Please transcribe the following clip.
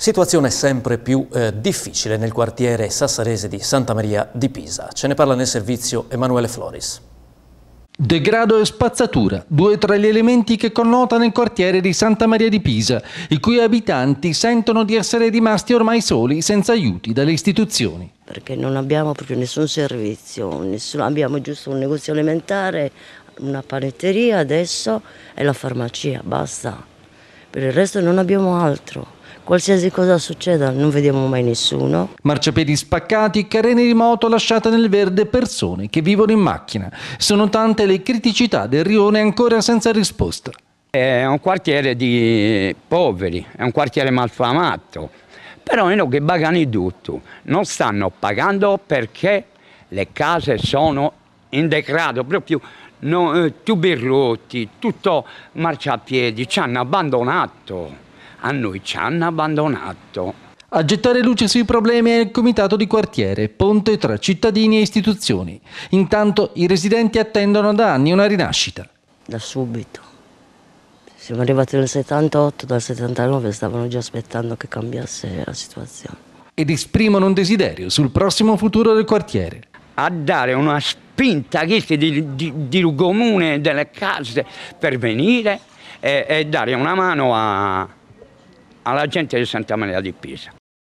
Situazione sempre più eh, difficile nel quartiere sassarese di Santa Maria di Pisa. Ce ne parla nel servizio Emanuele Floris. Degrado e spazzatura, due tra gli elementi che connotano il quartiere di Santa Maria di Pisa, i cui abitanti sentono di essere rimasti ormai soli, senza aiuti dalle istituzioni. Perché non abbiamo proprio nessun servizio, nessun, abbiamo giusto un negozio alimentare, una panetteria adesso e la farmacia, basta. Per il resto non abbiamo altro. Qualsiasi cosa succeda non vediamo mai nessuno. Marciapiedi spaccati, carene di moto lasciate nel verde, persone che vivono in macchina. Sono tante le criticità del rione ancora senza risposta. È un quartiere di poveri, è un quartiere malfamato, però è che pagano tutto. Non stanno pagando perché le case sono in degrado, proprio no, eh, tubi rotti, tutto marciapiedi, ci hanno abbandonato a noi ci hanno abbandonato. A gettare luce sui problemi è il comitato di quartiere, ponte tra cittadini e istituzioni. Intanto i residenti attendono da anni una rinascita. Da subito. Siamo arrivati nel 78, dal 79 stavano già aspettando che cambiasse la situazione. Ed esprimono un desiderio sul prossimo futuro del quartiere. A dare una spinta di, di, di comune delle case per venire e, eh, e dare una mano a, alla gente di Santa Maria di Pisa.